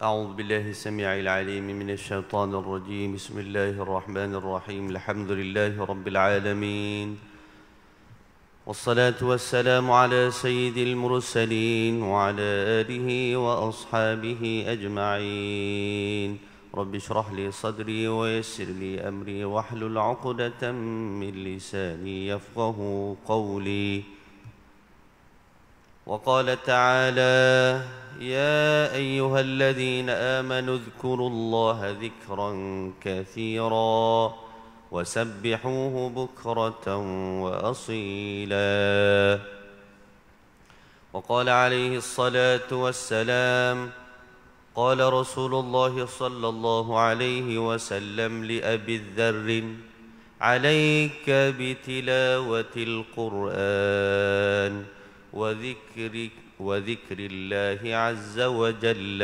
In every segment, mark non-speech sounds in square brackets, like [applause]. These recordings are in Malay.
أعوذ بالله السميع العليم من الشيطان الرجيم بسم الله الرحمن الرحيم الحمد لله رب العالمين والصلاة والسلام على سيد المرسلين وعلى آله وأصحابه أجمعين رب اشرح لي صدري ويسر لي أمري واحلل عقدة من لساني يفقه قولي وقال تعالى يا أيها الذين آمنوا اذكروا الله ذكرا كثيرا وسبحوه بكرة وأصيلا وقال عليه الصلاة والسلام قال رسول الله صلى الله عليه وسلم لأبي الذر عليك بتلاوة القرآن وذكر, وذكر الله عز وجل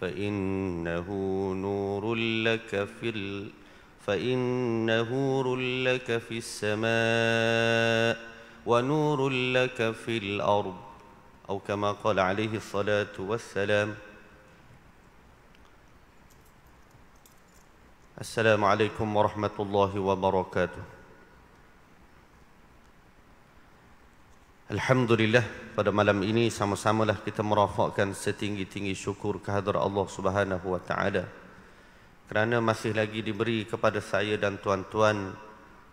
فإنه نور لك في ال... فإنه نور لك في السماء ونور لك في الأرض أو كما قال عليه الصلاة والسلام السلام عليكم ورحمة الله وبركاته Alhamdulillah pada malam ini sama-samalah kita merafakkan setinggi-tinggi syukur kehadrat Allah Subhanahu wa taala. Kerana masih lagi diberi kepada saya dan tuan-tuan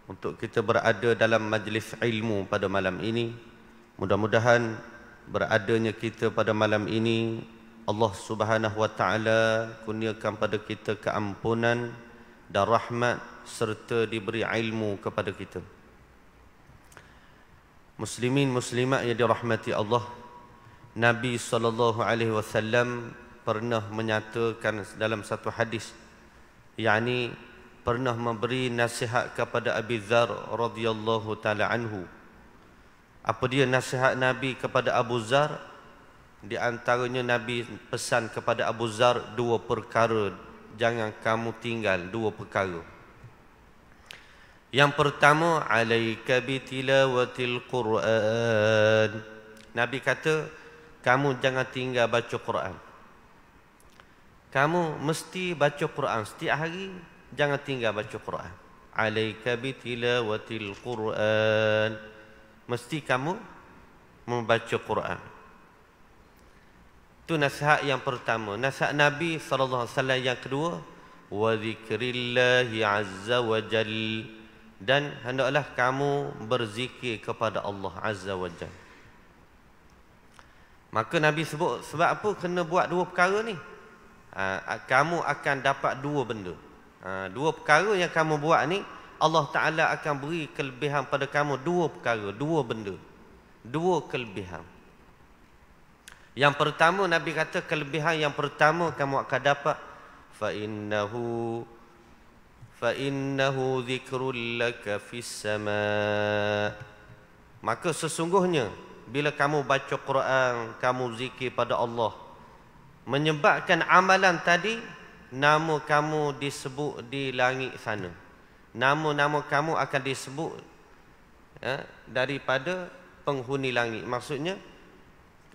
untuk kita berada dalam majlis ilmu pada malam ini. Mudah-mudahan beradanya kita pada malam ini Allah Subhanahu wa taala kurniakan pada kita keampunan dan rahmat serta diberi ilmu kepada kita muslimin muslimat yang dirahmati Allah Nabi saw pernah menyatakan dalam satu hadis yakni pernah memberi nasihat kepada Abi Dzar radhiyallahu taala anhu apa dia nasihat Nabi kepada Abu Dzar di antaranya Nabi pesan kepada Abu Dzar dua perkara jangan kamu tinggal dua perkara yang pertama alaika bitilawatil Quran. Nabi kata kamu jangan tinggal baca Quran. Kamu mesti baca Quran setiap hari jangan tinggal baca Quran. Alaika bitilawatil Quran. Mesti kamu membaca Quran. Itu nasihat yang pertama. Nasihat Nabi sallallahu alaihi wasallam yang kedua, wa zikrillah azza wa dan hendaklah kamu berzikir kepada Allah Azza wa Jal. Maka Nabi sebut sebab apa kena buat dua perkara ni? Ha, kamu akan dapat dua benda. Ha, dua perkara yang kamu buat ni Allah Ta'ala akan beri kelebihan pada kamu dua perkara, dua benda. Dua kelebihan. Yang pertama Nabi kata kelebihan yang pertama kamu akan dapat. فَإِنَّهُ فإنه ذكر لك في السماء maka sesungguhnya bila kamu baca Quran kamu zikir pada Allah menyebabkan amalan tadi nama kamu disebut di langit sana nama-nama kamu akan disebut ya, daripada penghuni langit maksudnya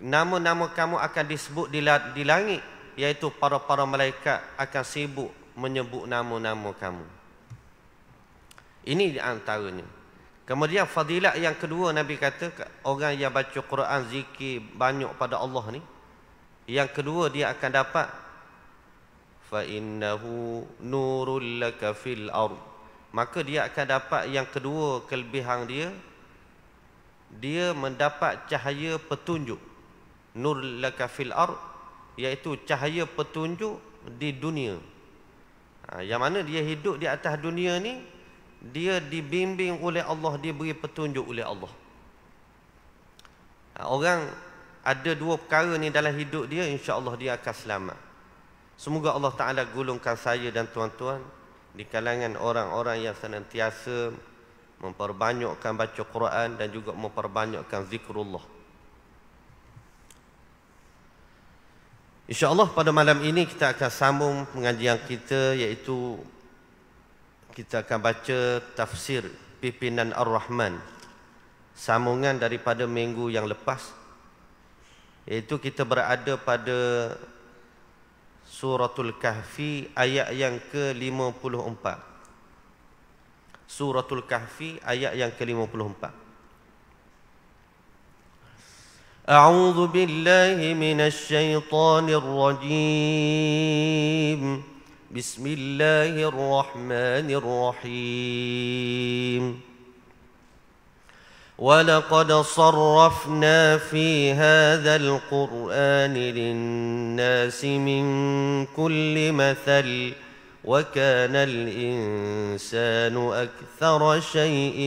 nama-nama kamu akan disebut di, di langit iaitu para-para malaikat akan sibuk menyebut nama-nama kamu ini di antaranya. Kemudian fadilat yang kedua Nabi kata orang yang baca Quran zikir banyak pada Allah ni yang kedua dia akan dapat fa innahu nurul laka fil ard maka dia akan dapat yang kedua kelebihan dia dia mendapat cahaya petunjuk nur laka fil ard iaitu cahaya petunjuk di dunia ha, yang mana dia hidup di atas dunia ni dia dibimbing oleh Allah dia beri petunjuk oleh Allah ha, orang ada dua perkara ni dalam hidup dia insya-Allah dia akan selamat semoga Allah taala gulungkan saya dan tuan-tuan di kalangan orang-orang yang senantiasa memperbanyakkan baca Quran dan juga memperbanyakkan zikrullah Allah pada malam ini kita akan sambung pengajian kita iaitu kita akan baca tafsir pimpinan Ar-Rahman sambungan daripada minggu yang lepas iaitu kita berada pada suratul kahfi ayat yang ke-54 suratul kahfi ayat yang ke-54 A'udzu billahi minasy syaithanir rajim بسم الله الرحمن الرحيم ولقد صرفنا في هذا القرآن للناس من كل مثل وكان الإنسان أكثر شيء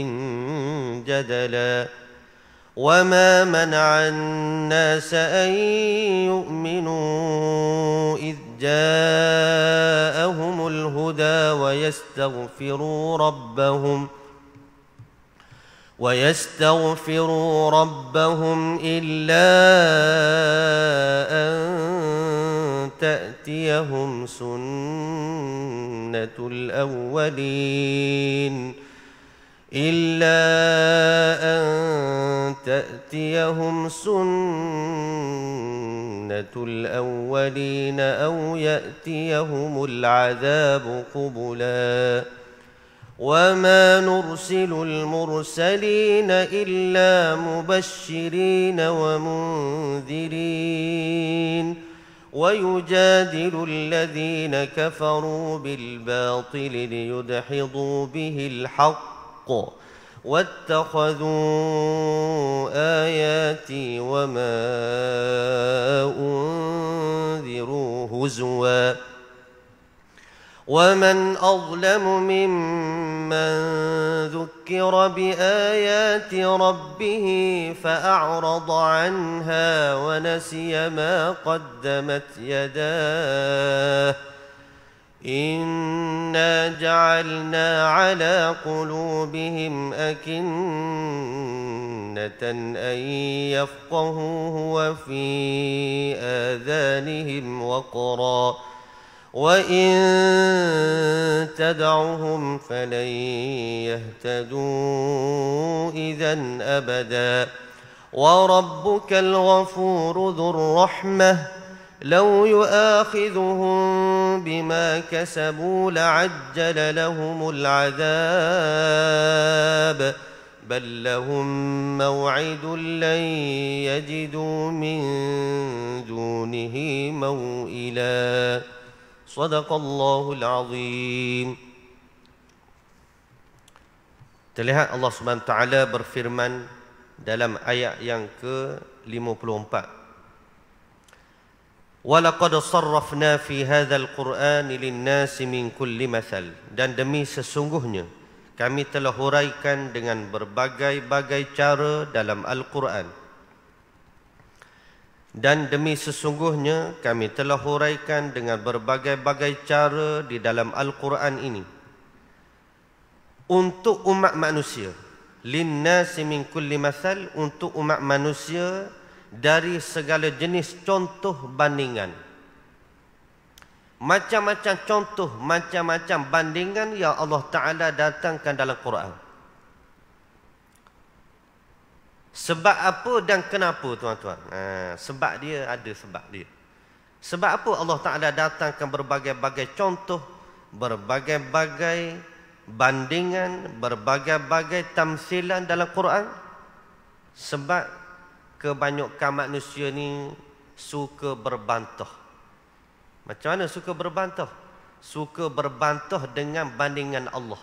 جدلاً وما منع الناس أن يؤمنوا إذ جاءهم الهدى ويستغفروا ربهم ويستغفروا ربهم إلا أن تأتيهم سنة الأولين إلا أن تأتيهم سنة الأولين أو يأتيهم العذاب قبلا وما نرسل المرسلين إلا مبشرين ومنذرين ويجادل الذين كفروا بالباطل ليدحضوا به الحق واتخذوا آياتي وما أنذروا هزوا ومن أظلم ممن ذكر بآيات ربه فأعرض عنها ونسي ما قدمت يداه إنا جعلنا على قلوبهم أكنة أن يفقهوه وفي آذانهم وقرا وإن تدعهم فلن يهتدوا إذا أبدا وربك الغفور ذو الرحمه لو يؤاخذهم بما كسبوا لعجل لهم العذاب بل لهم موعد لن يجدوا من دونه موئلا صدق الله العظيم Terlihat Allah SWT berfirman dalam ayat yang ke-54 Walakad sarrafna fi hadzal Qur'an lin nasi min kulli mathal dan demi sesungguhnya kami telah huraikan dengan berbagai-bagai cara dalam Al-Quran dan demi sesungguhnya kami telah huraikan dengan berbagai-bagai cara di dalam Al-Quran ini untuk umat manusia linnasi min kulli mathal untuk umat manusia dari segala jenis contoh bandingan macam-macam contoh macam-macam bandingan yang Allah Taala datangkan dalam Quran sebab apa dan kenapa tuan-tuan ha, sebab dia ada sebab dia sebab apa Allah Taala datangkan berbagai-bagai contoh berbagai-bagai bandingan berbagai-bagai tamsilan dalam Quran sebab kebanyakan manusia ni suka berbantah. Macam mana suka berbantah? Suka berbantah dengan bandingan Allah.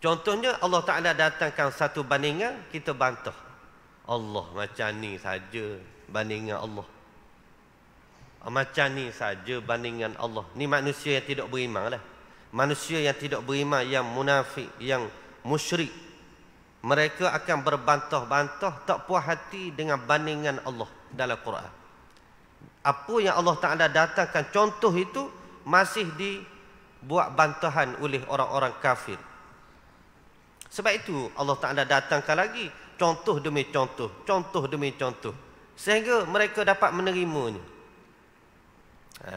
Contohnya Allah Ta'ala datangkan satu bandingan, kita bantah. Allah macam ni saja bandingan Allah. Ah, macam ni saja bandingan Allah. Ni manusia yang tidak beriman lah. Manusia yang tidak beriman, yang munafik, yang musyrik. Mereka akan berbantah-bantah tak puas hati dengan bandingan Allah dalam Quran. Apa yang Allah Ta'ala datangkan contoh itu masih dibuat bantahan oleh orang-orang kafir. Sebab itu Allah Ta'ala datangkan lagi contoh demi contoh, contoh demi contoh. Sehingga mereka dapat menerimanya. Ha.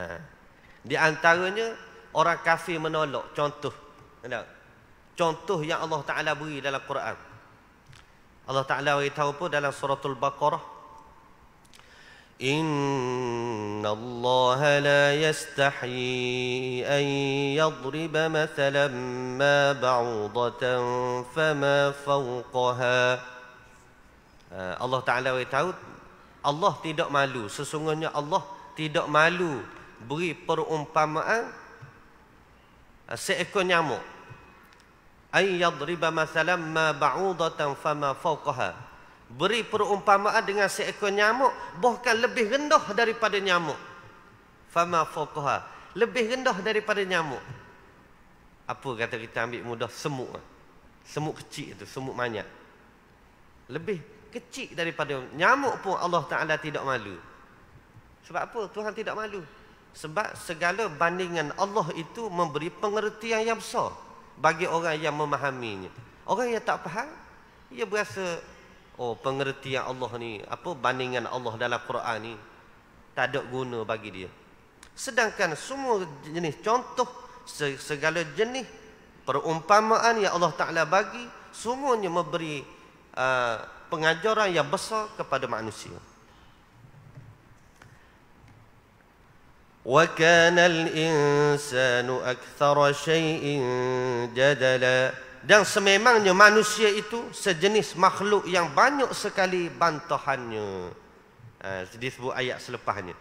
Di antaranya orang kafir menolak contoh. Contoh yang Allah Ta'ala beri dalam Quran. Allah Ta'ala beritahu pun dalam suratul Baqarah Inna Allah la yastahi an yadriba mathalan ma ba'udatan fama fawqaha ha, Allah Ta'ala beritahu Allah tidak malu Sesungguhnya Allah tidak malu Beri perumpamaan ha, Seekor nyamuk ay yadriba masalan ma ba'udatan fama fawqaha beri perumpamaan dengan seekor nyamuk bahkan lebih rendah daripada nyamuk fama fawqaha lebih rendah daripada nyamuk apa kata kita ambil mudah semut, lah. semut kecil itu semut banyak lebih kecil daripada nyamuk pun Allah Taala tidak malu sebab apa Tuhan tidak malu sebab segala bandingan Allah itu memberi pengertian yang besar bagi orang yang memahaminya. Orang yang tak faham, dia berasa oh pengertian Allah ni, apa bandingan Allah dalam Quran ni tak ada guna bagi dia. Sedangkan semua jenis contoh segala jenis perumpamaan yang Allah Taala bagi semuanya memberi uh, pengajaran yang besar kepada manusia. وكان الإنسان أكثر شيء جدلا dan sememangnya manusia itu sejenis makhluk yang banyak sekali bantahannya ha, disebut ayat selepasnya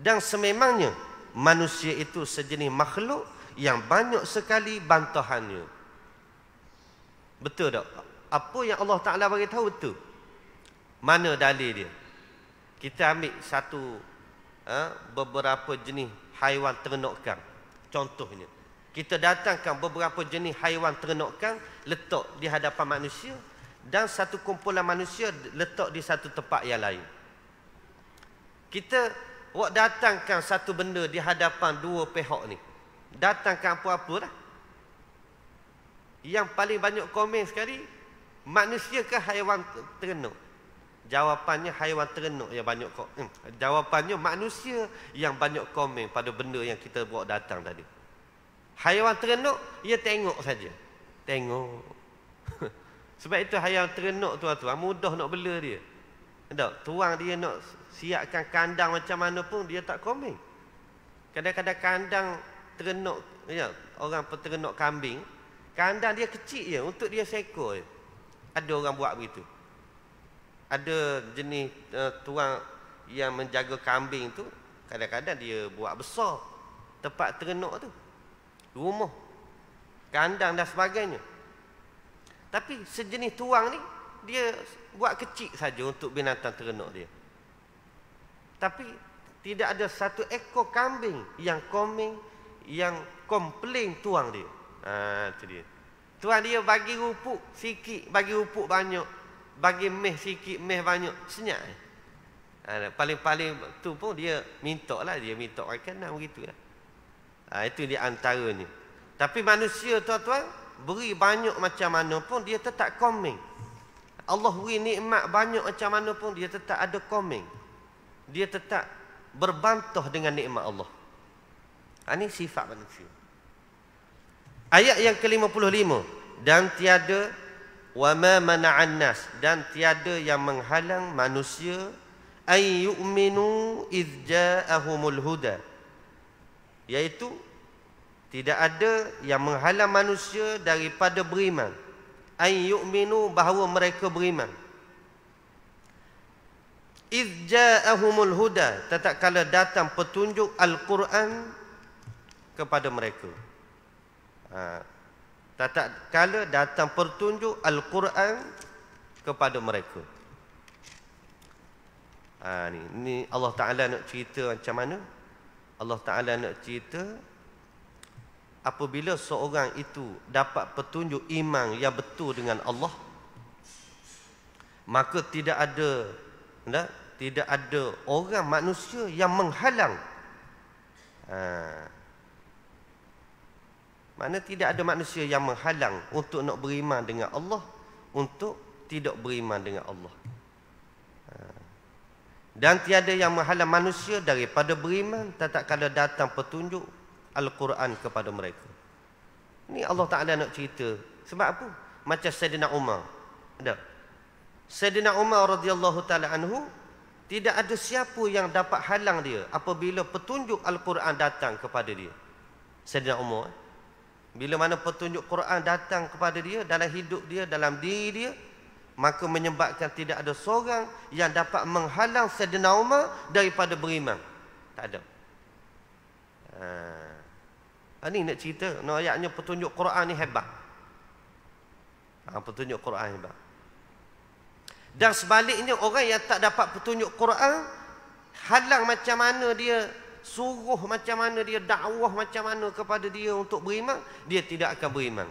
dan sememangnya manusia itu sejenis makhluk yang banyak sekali bantahannya betul tak apa yang Allah Taala bagi tahu betul mana dalil dia kita ambil satu Ha? beberapa jenis haiwan ternakan. Contohnya, kita datangkan beberapa jenis haiwan ternakan letak di hadapan manusia dan satu kumpulan manusia letak di satu tempat yang lain. Kita buat datangkan satu benda di hadapan dua pihak ni. Datangkan apa-apa lah. Yang paling banyak komen sekali, manusia ke haiwan ternak? Jawapannya haiwan terenuk yang banyak kok. Hmm. Jawapannya manusia yang banyak komen pada benda yang kita buat datang tadi. Haiwan terenuk ia tengok saja. Tengok. [laughs] Sebab itu haiwan terenuk tuan-tuan mudah nak bela dia. Tak, tuang dia nak siapkan kandang macam mana pun dia tak komen. Kadang-kadang kandang terenuk ya, orang peternak kambing, kandang dia kecil je untuk dia seekor je. Ada orang buat begitu ada jenis uh, eh, tuan yang menjaga kambing tu kadang-kadang dia buat besar tempat ternak tu rumah kandang dan sebagainya tapi sejenis tuang ni dia buat kecil saja untuk binatang ternak dia tapi tidak ada satu ekor kambing yang komen yang komplain tuang dia ha, itu dia tuang dia bagi rupuk sikit bagi rupuk banyak bagi meh sikit meh banyak senyap eh? ha, paling-paling tu pun dia minta lah dia minta rekanan lah, begitu lah ha, itu di antaranya tapi manusia tuan-tuan beri banyak macam mana pun dia tetap komen Allah beri nikmat banyak macam mana pun dia tetap ada komen dia tetap berbantah dengan nikmat Allah ha, ini sifat manusia ayat yang ke-55 dan tiada wa ma mana'an nas dan tiada yang menghalang manusia ay yu'minu id ja'ahumul huda iaitu tidak ada yang menghalang manusia daripada beriman ay yu'minu bahawa mereka beriman id ja'ahumul huda tatkala datang petunjuk al-Quran kepada mereka ha. Tak kala datang pertunjuk Al-Quran kepada mereka. Ha, ni, ni Allah Ta'ala nak cerita macam mana? Allah Ta'ala nak cerita apabila seorang itu dapat petunjuk iman yang betul dengan Allah maka tidak ada tak? tidak ada orang manusia yang menghalang ha, mana tidak ada manusia yang menghalang untuk nak beriman dengan Allah untuk tidak beriman dengan Allah. Ha. Dan tiada yang menghalang manusia daripada beriman tak tatkala datang petunjuk Al-Quran kepada mereka. Ini Allah Taala nak cerita. Sebab apa? Macam Saidina Umar. Ada. Saidina Umar radhiyallahu taala anhu tidak ada siapa yang dapat halang dia apabila petunjuk Al-Quran datang kepada dia. Saidina Umar. Eh? Bila mana petunjuk Quran datang kepada dia dalam hidup dia, dalam diri dia, maka menyebabkan tidak ada seorang yang dapat menghalang Sayyidina Umar daripada beriman. Tak ada. Ha. Ini ha, nak cerita, nak ayatnya petunjuk Quran ni hebat. Ha, petunjuk Quran hebat. Dan sebaliknya orang yang tak dapat petunjuk Quran halang macam mana dia suruh macam mana dia dakwah macam mana kepada dia untuk beriman dia tidak akan beriman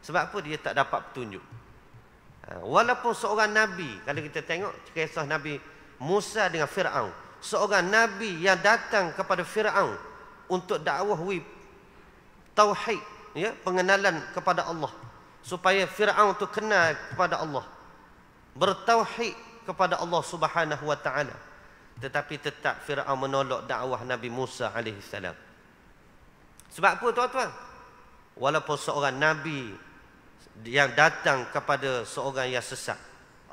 sebab apa dia tak dapat petunjuk ha, walaupun seorang nabi kalau kita tengok kisah nabi Musa dengan Firaun seorang nabi yang datang kepada Firaun untuk dakwah wib tauhid ya pengenalan kepada Allah supaya Firaun tu kenal kepada Allah bertauhid kepada Allah Subhanahu wa taala tetapi tetap Firaun menolak dakwah Nabi Musa alaihi salam. Sebab apa tuan-tuan? Walaupun seorang nabi yang datang kepada seorang yang sesat,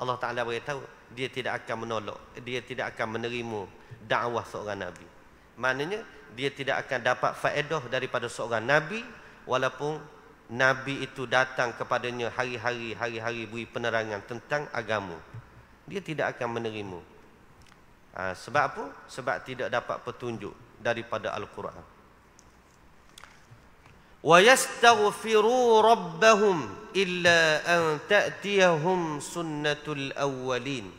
Allah Taala beritahu dia tidak akan menolak, dia tidak akan menerima dakwah seorang nabi. Maknanya dia tidak akan dapat faedah daripada seorang nabi walaupun nabi itu datang kepadanya hari-hari hari-hari beri penerangan tentang agama. Dia tidak akan menerima. Ha, sebab apa? Sebab tidak dapat petunjuk daripada Al-Quran. Wa yastaghfiru rabbahum illa an ta'tiyahum sunnatul awwalin.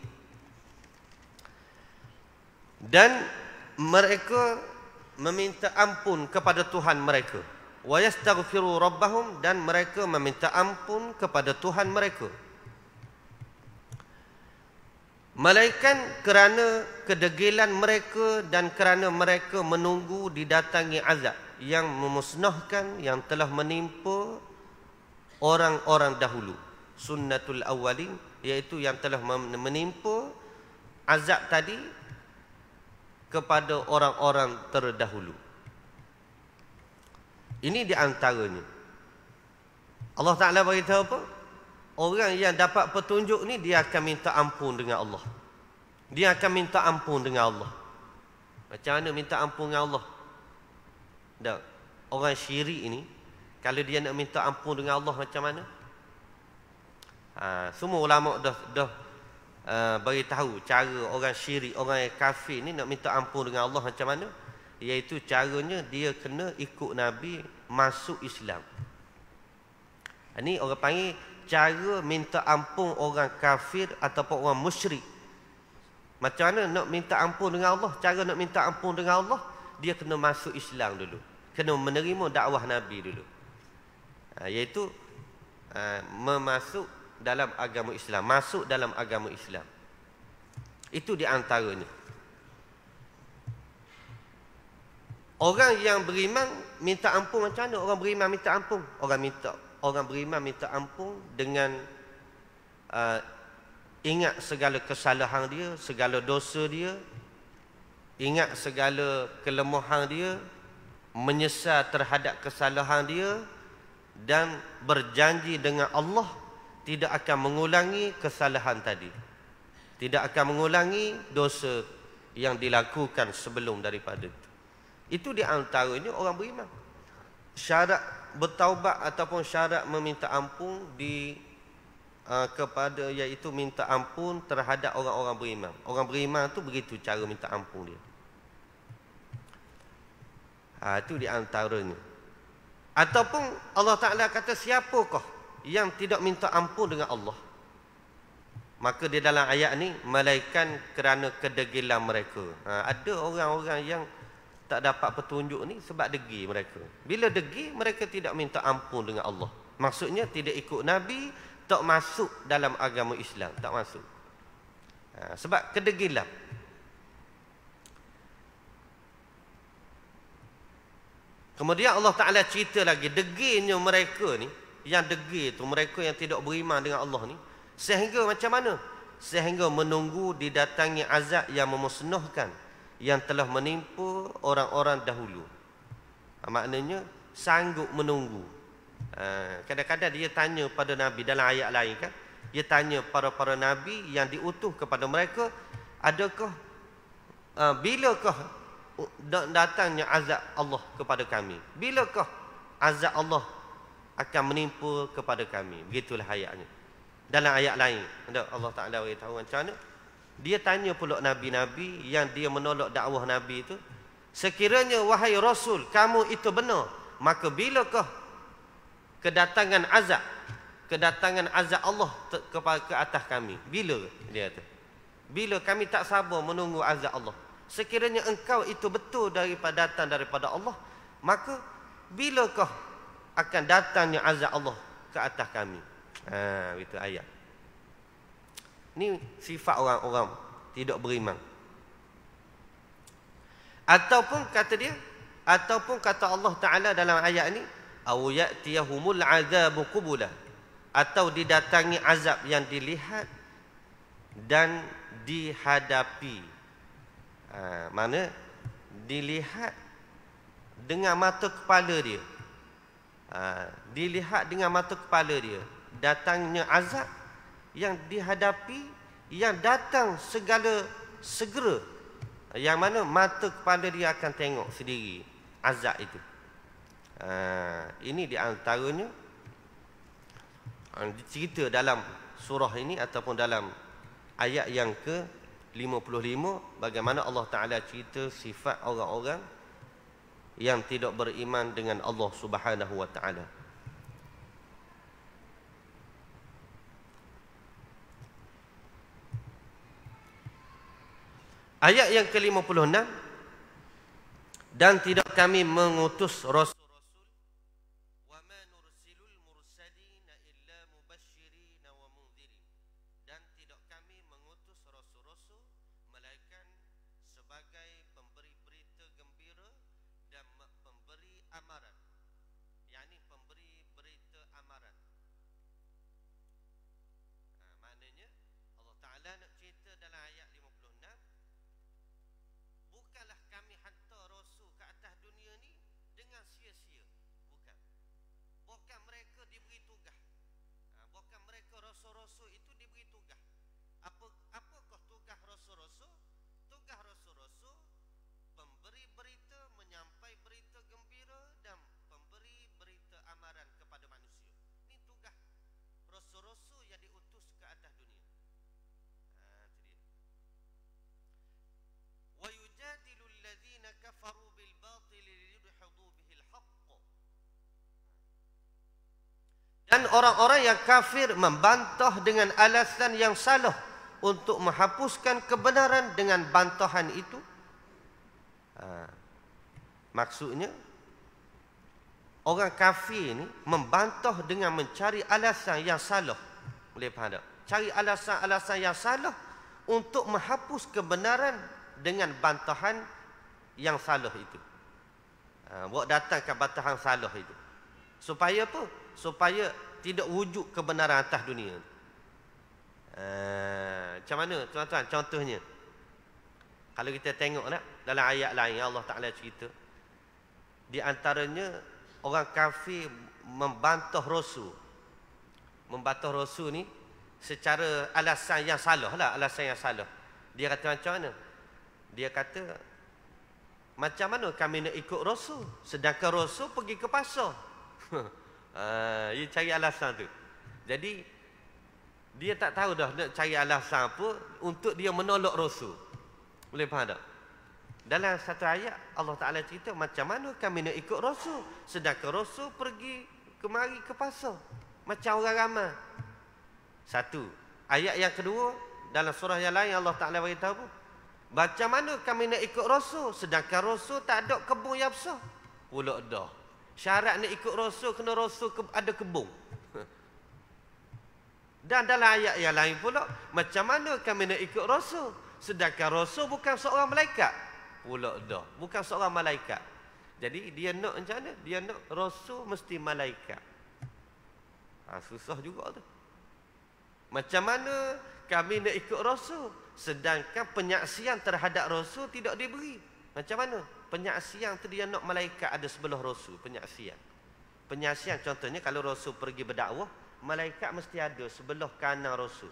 Dan mereka meminta ampun kepada Tuhan mereka. Wa yastaghfiru rabbahum dan mereka meminta ampun kepada Tuhan mereka. Malaikat kerana kedegilan mereka dan kerana mereka menunggu didatangi azab yang memusnahkan yang telah menimpa orang-orang dahulu. Sunnatul awalin iaitu yang telah menimpa azab tadi kepada orang-orang terdahulu. Ini di antaranya. Allah Taala beritahu apa? orang yang dapat petunjuk ni dia akan minta ampun dengan Allah. Dia akan minta ampun dengan Allah. Macam mana minta ampun dengan Allah? Dah. Orang syirik ini kalau dia nak minta ampun dengan Allah macam mana? Ha, semua ulama dah dah uh, ha, bagi tahu cara orang syirik, orang yang kafir ni nak minta ampun dengan Allah macam mana? Iaitu caranya dia kena ikut Nabi masuk Islam. Ini ha, orang panggil cara minta ampun orang kafir ataupun orang musyrik. Macam mana nak minta ampun dengan Allah? Cara nak minta ampun dengan Allah, dia kena masuk Islam dulu. Kena menerima dakwah Nabi dulu. Ha, iaitu ha, memasuk dalam agama Islam. Masuk dalam agama Islam. Itu di antaranya. Orang yang beriman minta ampun macam mana? Orang beriman minta ampun. Orang minta orang beriman minta ampun dengan uh, ingat segala kesalahan dia, segala dosa dia, ingat segala kelemahan dia, menyesal terhadap kesalahan dia dan berjanji dengan Allah tidak akan mengulangi kesalahan tadi. Tidak akan mengulangi dosa yang dilakukan sebelum daripada itu. Itu di antaranya orang beriman. Syarat bertaubat ataupun syarat meminta ampun di uh, kepada iaitu minta ampun terhadap orang-orang beriman. Orang beriman tu begitu cara minta ampun dia. Ha, itu di antaranya. Ataupun Allah Ta'ala kata siapakah yang tidak minta ampun dengan Allah. Maka di dalam ayat ni malaikat kerana kedegilan mereka. Ha, ada orang-orang yang tak dapat petunjuk ni sebab degi mereka. Bila degi mereka tidak minta ampun dengan Allah. Maksudnya tidak ikut Nabi tak masuk dalam agama Islam, tak masuk. Ha, sebab kedegilan. Kemudian Allah Taala cerita lagi Deginya mereka ni yang degi tu mereka yang tidak beriman dengan Allah ni sehingga macam mana? Sehingga menunggu didatangi azab yang memusnahkan yang telah menimpa orang-orang dahulu. Ah, maknanya sanggup menunggu. Ah, kadang-kadang dia tanya pada Nabi dalam ayat lain kan. Dia tanya para-para Nabi yang diutuh kepada mereka. Adakah, ah, bilakah datangnya azab Allah kepada kami? Bilakah azab Allah akan menimpa kepada kami? Begitulah ayatnya. Dalam ayat lain. Allah Ta'ala beritahu macam mana. Dia tanya pula Nabi-Nabi yang dia menolak dakwah Nabi itu. Sekiranya wahai Rasul kamu itu benar. Maka bilakah kedatangan azab. Kedatangan azab Allah ke, atas kami. Bila dia kata. Bila kami tak sabar menunggu azab Allah. Sekiranya engkau itu betul daripada datang daripada Allah. Maka bilakah akan datangnya azab Allah ke atas kami. Ha, itu ayat. Ini sifat orang-orang tidak beriman. Ataupun kata dia, ataupun kata Allah Taala dalam ayat ini, aw ya'tiyahumul azabu qubula atau didatangi azab yang dilihat dan dihadapi. Ha, mana dilihat dengan mata kepala dia. Ha, dilihat dengan mata kepala dia datangnya azab yang dihadapi yang datang segala segera yang mana mata kepala dia akan tengok sendiri azab itu uh, ini di antaranya uh, cerita dalam surah ini ataupun dalam ayat yang ke 55 bagaimana Allah Taala cerita sifat orang-orang yang tidak beriman dengan Allah Subhanahu wa taala. Ayat yang ke-56 dan tidak kami mengutus rasul Dan orang-orang yang kafir membantah dengan alasan yang salah untuk menghapuskan kebenaran dengan bantahan itu. Ha. Maksudnya, orang kafir ini membantah dengan mencari alasan yang salah. Boleh faham tak? Cari alasan-alasan yang salah untuk menghapus kebenaran dengan bantahan yang salah itu. Ha. Buat datangkan bantahan salah itu. Supaya apa? supaya tidak wujud kebenaran atas dunia. Uh, macam mana tuan-tuan contohnya kalau kita tengok nak dalam ayat lain Allah Taala cerita di antaranya orang kafir membantah rasul membantah rasul ni secara alasan yang salah lah alasan yang salah dia kata macam mana dia kata macam mana kami nak ikut rasul sedangkan rasul pergi ke pasar [laughs] Ah, uh, cari alasan tu. Jadi dia tak tahu dah nak cari alasan apa untuk dia menolak rasul. Boleh faham tak? Dalam satu ayat Allah Taala cerita macam mana kami nak ikut rasul sedangkan rasul pergi kemari ke pasar macam orang ramai. Satu. Ayat yang kedua dalam surah yang lain Allah Taala beritahu pun macam mana kami nak ikut rasul sedangkan rasul tak ada kebun yang besar. Pulak dah syarat nak ikut rasul kena rasul ke, ada kebun [laughs] dan dalam ayat yang lain pula macam mana kami nak ikut rasul sedangkan rasul bukan seorang malaikat pula dah bukan seorang malaikat jadi dia nak macam mana dia nak rasul mesti malaikat ha, susah juga tu macam mana kami nak ikut rasul sedangkan penyaksian terhadap rasul tidak diberi macam mana? Penyaksian tu dia nak malaikat ada sebelah Rasul. Penyaksian. Penyaksian contohnya kalau Rasul pergi berdakwah, malaikat mesti ada sebelah kanan Rasul.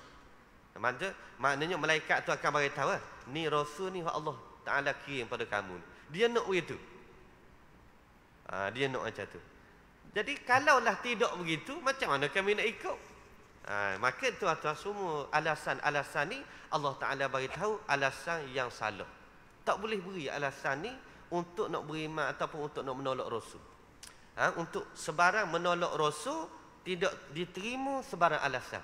Maksudnya, maknanya malaikat tu akan beritahu, eh, ni Rasul ni Allah Ta'ala kirim pada kamu. Dia nak begitu. Ha, dia nak macam tu. Jadi kalau kalaulah tidak begitu, macam mana kami nak ikut? Ha, maka tu atas semua alasan-alasan ni Allah Ta'ala beritahu alasan yang salah tak boleh beri alasan ni untuk nak beriman ataupun untuk nak menolak rasul ha? untuk sebarang menolak rasul tidak diterima sebarang alasan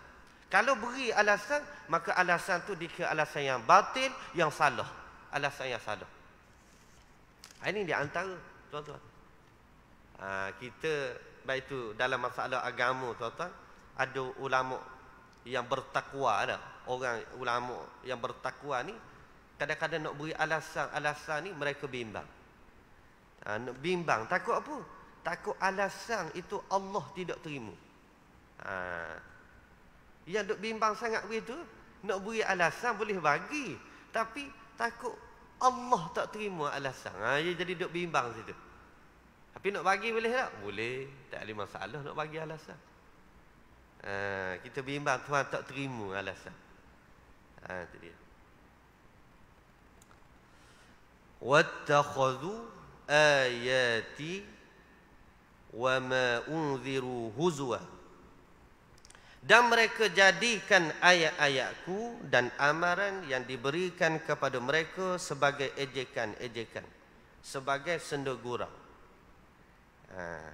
kalau beri alasan maka alasan tu dikira alasan yang batil yang salah alasan yang salah ha, ini di antara tuan-tuan ha, kita baik itu dalam masalah agama tuan-tuan ada ulama yang bertakwa ada orang ulama yang bertakwa ni Kadang-kadang nak beri alasan-alasan ni mereka bimbang. Ha, nak bimbang. Takut apa? Takut alasan itu Allah tidak terima. Ha. Yang duk bimbang sangat begitu, nak beri alasan boleh bagi. Tapi takut Allah tak terima alasan. Ha, dia jadi duk bimbang situ. Tapi nak bagi boleh tak? Boleh. Tak ada masalah nak bagi alasan. Ha, kita bimbang Tuhan tak terima alasan. Ha, itu dia. واتخذوا آياتي وما أنذروا هزوا dan mereka jadikan ayat-ayatku dan amaran yang diberikan kepada mereka sebagai ejekan-ejekan sebagai senda gurau ha.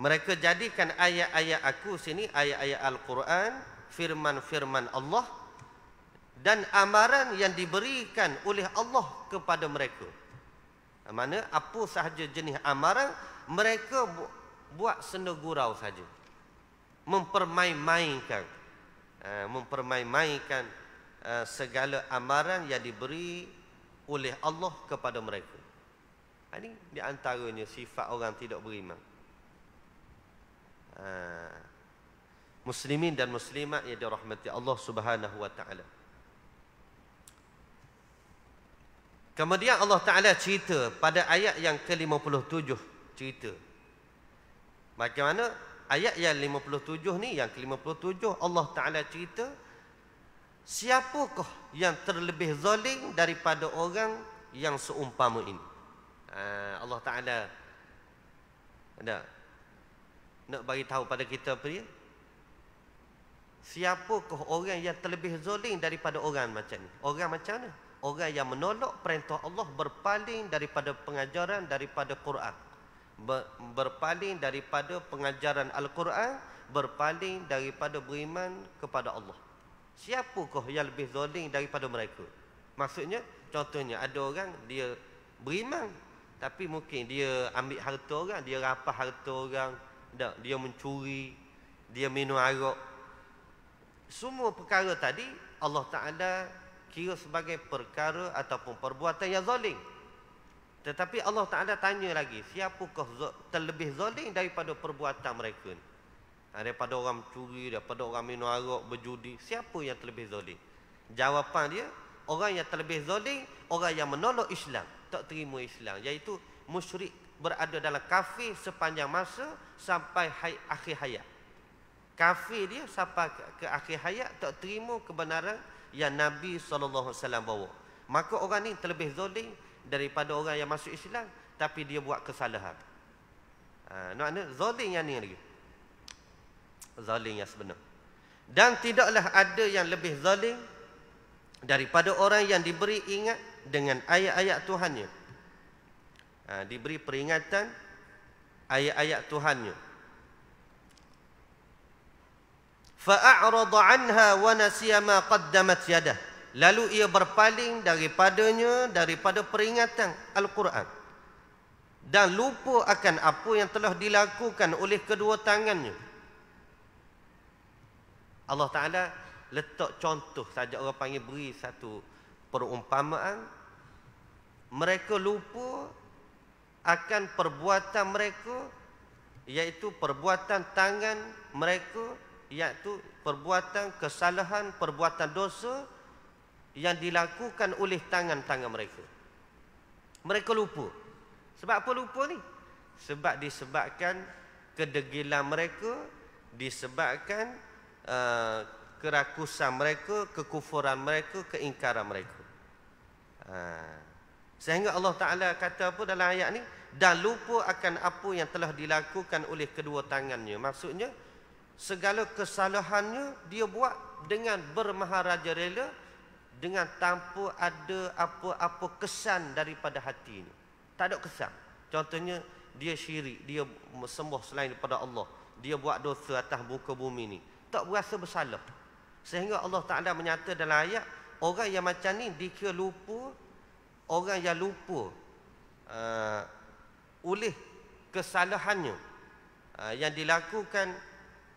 mereka jadikan ayat-ayat aku sini ayat-ayat al-Quran firman-firman Allah dan amaran yang diberikan oleh Allah kepada mereka mana apa sahaja jenis amaran mereka bu- buat senegurau saja. Mempermain-mainkan uh, mempermain-mainkan uh, segala amaran yang diberi oleh Allah kepada mereka. Ha, ini di antaranya sifat orang tidak beriman. Uh, muslimin dan muslimat yang dirahmati Allah Subhanahu wa taala. Kemudian Allah Ta'ala cerita pada ayat yang ke-57 cerita. Bagaimana ayat yang 57 ni, yang ke-57 Allah Ta'ala cerita. Siapakah yang terlebih zoling daripada orang yang seumpama ini? Ha, Allah Ta'ala ada nak bagi tahu pada kita apa dia? Siapakah orang yang terlebih zoling daripada orang macam ni? Orang macam mana? orang yang menolak perintah Allah berpaling daripada pengajaran daripada Quran berpaling daripada pengajaran Al-Quran berpaling daripada beriman kepada Allah siapakah yang lebih zalim daripada mereka maksudnya contohnya ada orang dia beriman tapi mungkin dia ambil harta orang dia rapah harta orang dia mencuri dia minum arak semua perkara tadi Allah Ta'ala kira sebagai perkara ataupun perbuatan yang zalim. Tetapi Allah Ta'ala tanya lagi, siapakah terlebih zalim daripada perbuatan mereka Ha, daripada orang curi, daripada orang minum arak, berjudi, siapa yang terlebih zalim? Jawapan dia, orang yang terlebih zalim, orang yang menolak Islam, tak terima Islam. Iaitu musyrik berada dalam kafir sepanjang masa sampai hay akhir hayat. Kafir dia sampai ke akhir hayat tak terima kebenaran yang Nabi SAW bawa. Maka orang ni terlebih zolim daripada orang yang masuk Islam tapi dia buat kesalahan. Ha, nak ni zolim yang ni lagi. Zolim yang sebenar. Dan tidaklah ada yang lebih zalim daripada orang yang diberi ingat dengan ayat-ayat Tuhannya. Ha, diberi peringatan ayat-ayat Tuhannya. fa'arad 'anha wa nasiya ma qaddamat yadah lalu ia berpaling daripadanya daripada peringatan al-Quran dan lupa akan apa yang telah dilakukan oleh kedua tangannya Allah Taala letak contoh saja orang panggil beri satu perumpamaan mereka lupa akan perbuatan mereka iaitu perbuatan tangan mereka iaitu perbuatan kesalahan, perbuatan dosa yang dilakukan oleh tangan-tangan mereka. Mereka lupa. Sebab apa lupa ni? Sebab disebabkan kedegilan mereka, disebabkan uh, kerakusan mereka, kekufuran mereka, keingkaran mereka. Uh, sehingga Allah Ta'ala kata apa dalam ayat ni? Dan lupa akan apa yang telah dilakukan oleh kedua tangannya. Maksudnya, segala kesalahannya dia buat dengan bermaharaja rela dengan tanpa ada apa-apa kesan daripada hati ini. Tak ada kesan. Contohnya dia syirik, dia sembuh selain daripada Allah. Dia buat dosa atas muka bumi ini, Tak berasa bersalah. Sehingga Allah Taala menyata dalam ayat orang yang macam ni dikira lupa orang yang lupa uh, oleh kesalahannya uh, yang dilakukan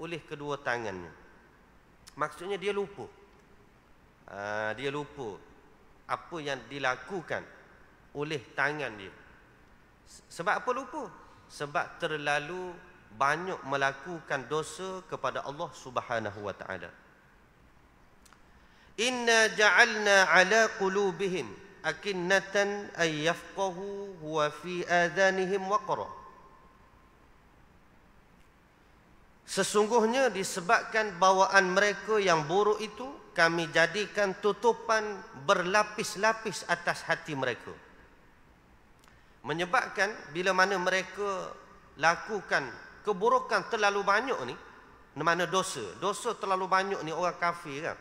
oleh kedua tangannya. Maksudnya dia lupa. Uh, dia lupa apa yang dilakukan oleh tangan dia. Sebab apa lupa? Sebab terlalu banyak melakukan dosa kepada Allah Subhanahu wa taala. Inna ja'alna 'ala qulubihim akinnatan ay yafqahu huwa fi adhanihim waqra. Sesungguhnya disebabkan bawaan mereka yang buruk itu kami jadikan tutupan berlapis-lapis atas hati mereka. Menyebabkan bila mana mereka lakukan keburukan terlalu banyak ni, mana dosa. Dosa terlalu banyak ni orang kafir kan.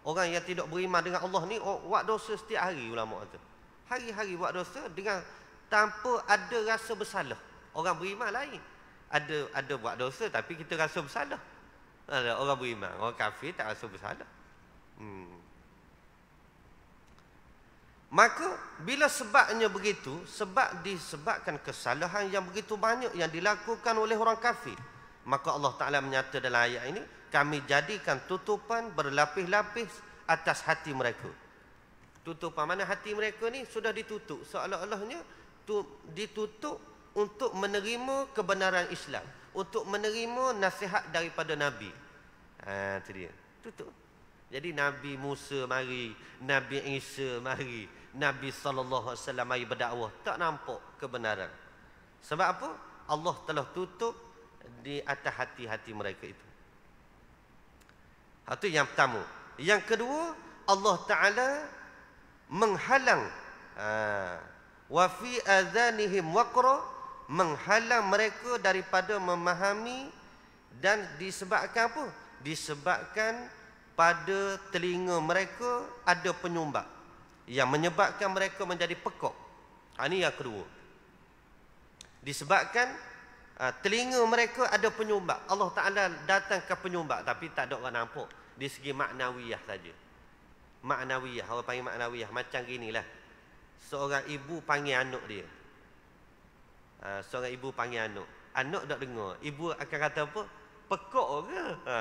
Orang yang tidak beriman dengan Allah ni oh, buat dosa setiap hari ulama kata. Hari-hari buat dosa dengan tanpa ada rasa bersalah. Orang beriman lain ada ada buat dosa tapi kita rasa bersalah. Ada orang beriman, orang kafir tak rasa bersalah. Hmm. Maka bila sebabnya begitu, sebab disebabkan kesalahan yang begitu banyak yang dilakukan oleh orang kafir, maka Allah Taala menyata dalam ayat ini, kami jadikan tutupan berlapis-lapis atas hati mereka. Tutupan mana hati mereka ni sudah ditutup seolah-olahnya ditutup untuk menerima kebenaran Islam, untuk menerima nasihat daripada Nabi. Ha, itu dia. Itu, itu. Jadi Nabi Musa mari, Nabi Isa mari, Nabi sallallahu alaihi wasallam mari berdakwah, tak nampak kebenaran. Sebab apa? Allah telah tutup di atas hati-hati mereka itu. Itu ha, yang pertama. Yang kedua, Allah Taala menghalang ha, wa fi adhanihim waqra menghalang mereka daripada memahami dan disebabkan apa? Disebabkan pada telinga mereka ada penyumbat yang menyebabkan mereka menjadi pekok. Ha, ini yang kedua. Disebabkan ha, telinga mereka ada penyumbat. Allah Ta'ala datang ke penyumbat tapi tak ada orang nampak. Di segi maknawiyah saja. Maknawiyah. Orang panggil maknawiyah. Macam ginilah. Seorang ibu panggil anak dia ha, seorang ibu panggil anak anak tak dengar ibu akan kata apa pekok ke ha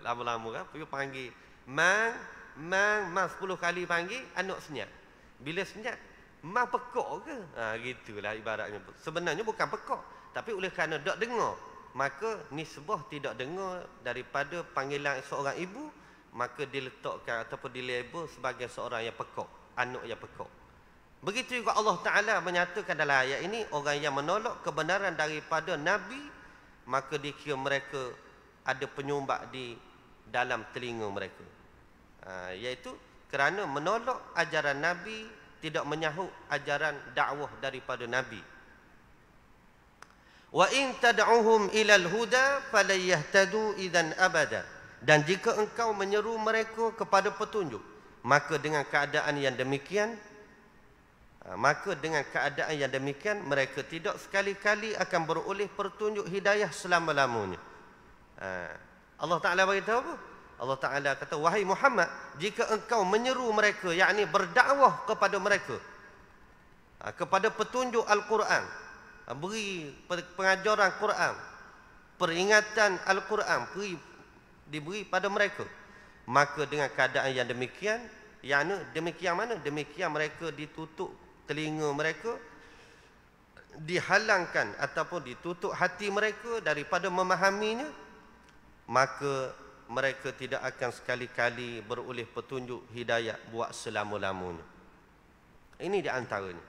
lama-lama kan pergi panggil mang mang mang sepuluh kali panggil anak senyap bila senyap mang pekok ke ha gitulah ibaratnya sebenarnya bukan pekok tapi oleh kerana tak dengar maka nisbah tidak dengar daripada panggilan seorang ibu maka diletakkan ataupun dilabel sebagai seorang yang pekok anak yang pekok Begitu juga Allah Ta'ala menyatakan dalam ayat ini Orang yang menolak kebenaran daripada Nabi Maka dikira mereka ada penyumbat di dalam telinga mereka ha, Iaitu kerana menolak ajaran Nabi Tidak menyahut ajaran dakwah daripada Nabi Wa in tad'uhum ila al-huda falayahtadu idan abada dan jika engkau menyeru mereka kepada petunjuk maka dengan keadaan yang demikian Ah, maka dengan keadaan yang demikian mereka tidak sekali-kali akan beroleh pertunjuk hidayah selama-lamanya ah, Allah Taala beritahu apa Allah Taala kata wahai Muhammad jika engkau menyeru mereka yakni berdawah kepada mereka ah, kepada petunjuk al-Quran beri pengajaran Quran peringatan al-Quran beri, diberi pada mereka maka dengan keadaan yang demikian yakni demikian mana demikian mereka ditutup telinga mereka dihalangkan ataupun ditutup hati mereka daripada memahaminya maka mereka tidak akan sekali-kali beroleh petunjuk hidayah buat selama-lamanya ini di antaranya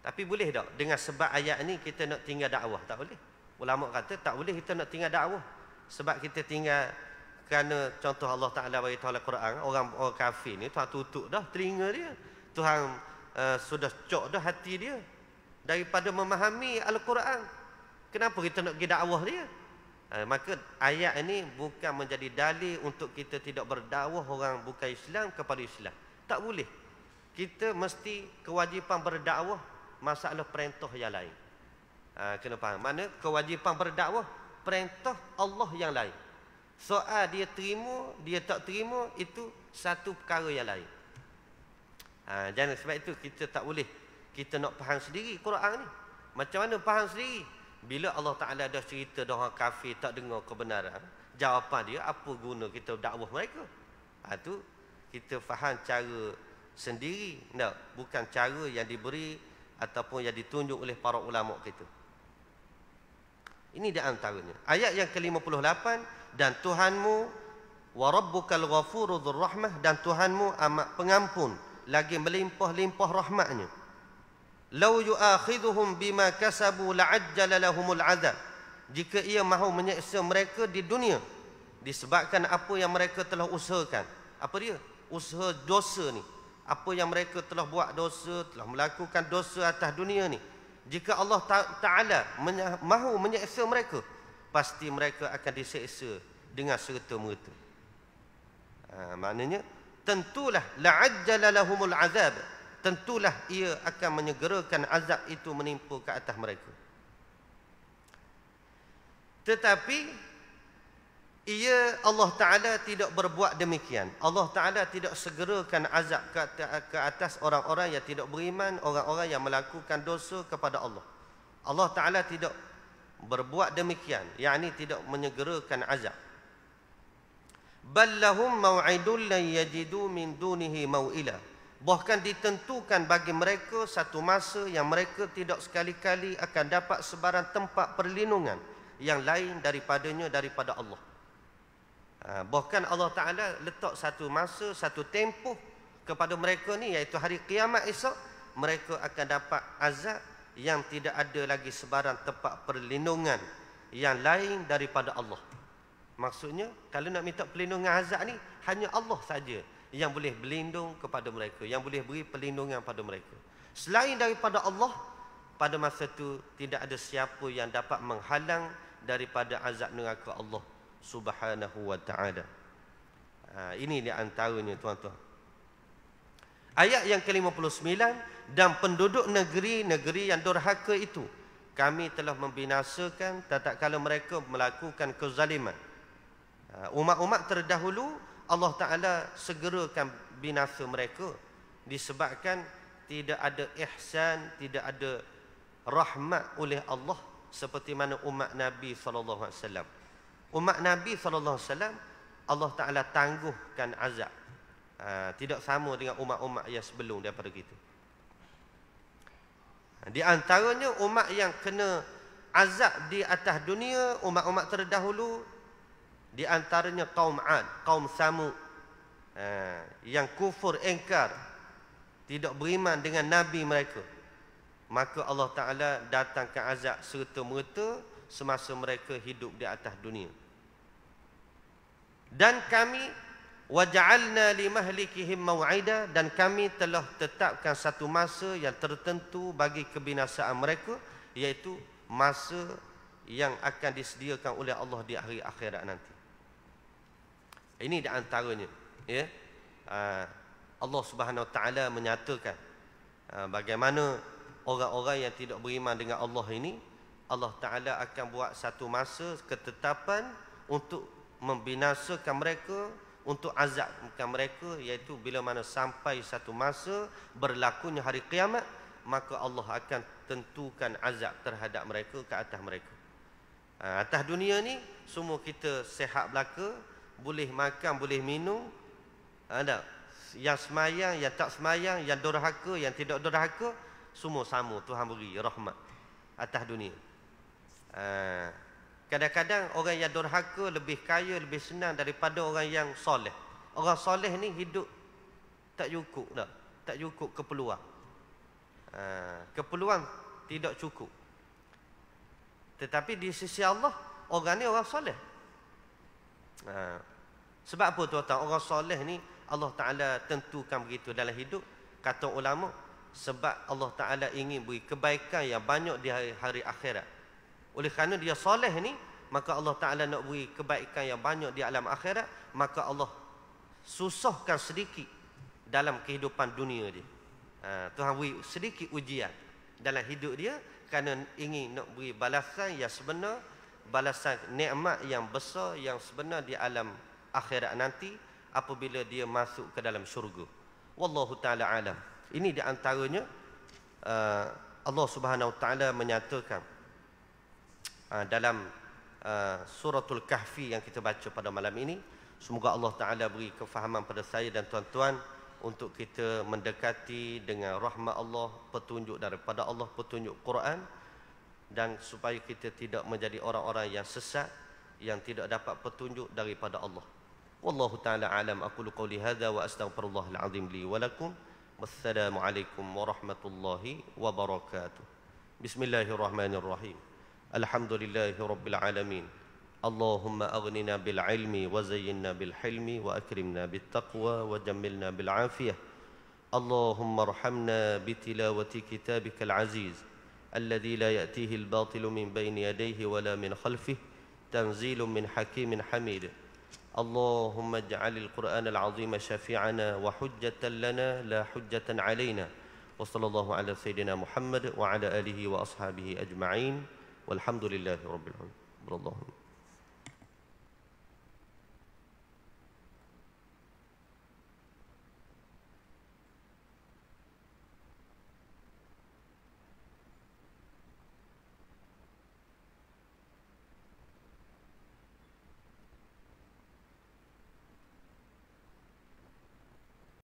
tapi boleh tak dengan sebab ayat ini kita nak tinggal dakwah tak boleh ulama kata tak boleh kita nak tinggal dakwah sebab kita tinggal kerana contoh Allah Taala bagi tahu Al-Quran orang, orang kafir ni tuan tutup dah telinga dia tuhan Eh, sudah cok dah hati dia daripada memahami al-Quran. Kenapa kita nak pergi dakwah dia? Uh, maka ayat ini bukan menjadi dalil untuk kita tidak berdakwah orang bukan Islam kepada Islam. Tak boleh. Kita mesti kewajipan berdakwah masalah perintah yang lain. Uh, kena faham. Mana kewajipan berdakwah perintah Allah yang lain. Soal dia terima, dia tak terima itu satu perkara yang lain. Ha, jangan sebab itu kita tak boleh kita nak faham sendiri Quran ni. Macam mana faham sendiri? Bila Allah Taala dah cerita dah orang kafir tak dengar kebenaran, jawapan dia apa guna kita dakwah mereka? Ha, tu kita faham cara sendiri. Tak, bukan cara yang diberi ataupun yang ditunjuk oleh para ulama kita. Ini di antaranya. Ayat yang ke-58 dan Tuhanmu wa rabbukal ghafurudzur rahmah dan Tuhanmu amat pengampun lagi melimpah-limpah rahmatnya. Lau yu'akhiduhum bima kasabu la'ajjala lahumul azab. Jika ia mahu menyeksa mereka di dunia disebabkan apa yang mereka telah usahakan. Apa dia? Usaha dosa ni. Apa yang mereka telah buat dosa, telah melakukan dosa atas dunia ni. Jika Allah Ta'ala menye mahu menyeksa mereka, pasti mereka akan diseksa dengan serta-merta. Ha, maknanya, tentulah la'ajjala lahumul azab tentulah ia akan menyegerakan azab itu menimpa ke atas mereka tetapi ia Allah Ta'ala tidak berbuat demikian Allah Ta'ala tidak segerakan azab ke atas orang-orang yang tidak beriman orang-orang yang melakukan dosa kepada Allah Allah Ta'ala tidak berbuat demikian yakni tidak menyegerakan azab bal lahum maw'idul lan yajidu min dunihi maw'ila bahkan ditentukan bagi mereka satu masa yang mereka tidak sekali-kali akan dapat sebarang tempat perlindungan yang lain daripadanya daripada Allah ha, bahkan Allah Taala letak satu masa satu tempoh kepada mereka ni iaitu hari kiamat esok mereka akan dapat azab yang tidak ada lagi sebarang tempat perlindungan yang lain daripada Allah Maksudnya kalau nak minta perlindungan azab ni hanya Allah saja yang boleh berlindung kepada mereka, yang boleh beri perlindungan pada mereka. Selain daripada Allah, pada masa itu tidak ada siapa yang dapat menghalang daripada azab neraka Allah Subhanahu wa taala. Ha, ini di antaranya tuan-tuan. Ayat yang ke-59 dan penduduk negeri-negeri yang durhaka itu kami telah membinasakan tatkala mereka melakukan kezaliman. Ah, umat-umat terdahulu Allah Ta'ala segerakan binasa mereka Disebabkan tidak ada ihsan Tidak ada rahmat oleh Allah Seperti mana umat Nabi SAW Umat Nabi SAW Allah Ta'ala tangguhkan azab ah, Tidak sama dengan umat-umat yang sebelum daripada kita Di antaranya umat yang kena azab di atas dunia Umat-umat terdahulu di antaranya kaum Ad, kaum samu ha, yang kufur engkar tidak beriman dengan nabi mereka. Maka Allah Taala datang ke azab serta merta semasa mereka hidup di atas dunia. Dan kami waja'alna limahlikihim mau'ida dan kami telah tetapkan satu masa yang tertentu bagi kebinasaan mereka iaitu masa yang akan disediakan oleh Allah di hari akhirat nanti. Ini di antaranya. Ya. Ah, Allah Subhanahu Wa Taala menyatakan ah, bagaimana orang-orang yang tidak beriman dengan Allah ini Allah Taala akan buat satu masa ketetapan untuk membinasakan mereka untuk azabkan mereka iaitu bila mana sampai satu masa berlakunya hari kiamat maka Allah akan tentukan azab terhadap mereka ke atas mereka. Ah, atas dunia ni semua kita sehat belaka, boleh makan, boleh minum. Ada ah, yang semayang, yang tak semayang, yang durhaka, yang tidak durhaka, semua sama Tuhan beri rahmat atas dunia. Ah, kadang-kadang orang yang durhaka lebih kaya, lebih senang daripada orang yang soleh. Orang soleh ni hidup tak cukup dah. Tak cukup keperluan. Ah, keperluan tidak cukup. Tetapi di sisi Allah, orang ni orang soleh. Ha. Sebab apa tu tuan Orang soleh ni Allah Ta'ala tentukan begitu dalam hidup. Kata ulama, sebab Allah Ta'ala ingin beri kebaikan yang banyak di hari, hari akhirat. Oleh kerana dia soleh ni, maka Allah Ta'ala nak beri kebaikan yang banyak di alam akhirat. Maka Allah susahkan sedikit dalam kehidupan dunia dia. Ha. Tuhan beri sedikit ujian dalam hidup dia kerana ingin nak beri balasan yang sebenar balasan nikmat yang besar yang sebenar di alam akhirat nanti apabila dia masuk ke dalam syurga. Wallahu taala alam. Ini di antaranya uh, Allah Subhanahu wa taala menyatakan uh, dalam uh, suratul kahfi yang kita baca pada malam ini semoga Allah taala beri kefahaman pada saya dan tuan-tuan untuk kita mendekati dengan rahmat Allah petunjuk daripada Allah petunjuk Quran dan supaya kita tidak menjadi orang-orang yang sesat yang tidak dapat petunjuk daripada Allah. Wallahu taala alam aku qouli hadza wa astaghfirullahal azim li wa lakum. Wassalamualaikum warahmatullahi wabarakatuh. Bismillahirrahmanirrahim. Alhamdulillahirabbil alamin. Allahumma aghnina bil ilmi wa zayyinna bil hilmi wa akrimna bit taqwa wa jammilna bil afiyah. Allahumma arhamna bi tilawati kitabikal aziz. الذي لا يأتيه الباطل من بين يديه ولا من خلفه تنزيل من حكيم حميد اللهم اجعل القرآن العظيم شفيعنا وحجة لنا لا حجة علينا وصلى الله على سيدنا محمد وعلى آله وأصحابه أجمعين والحمد لله رب العالمين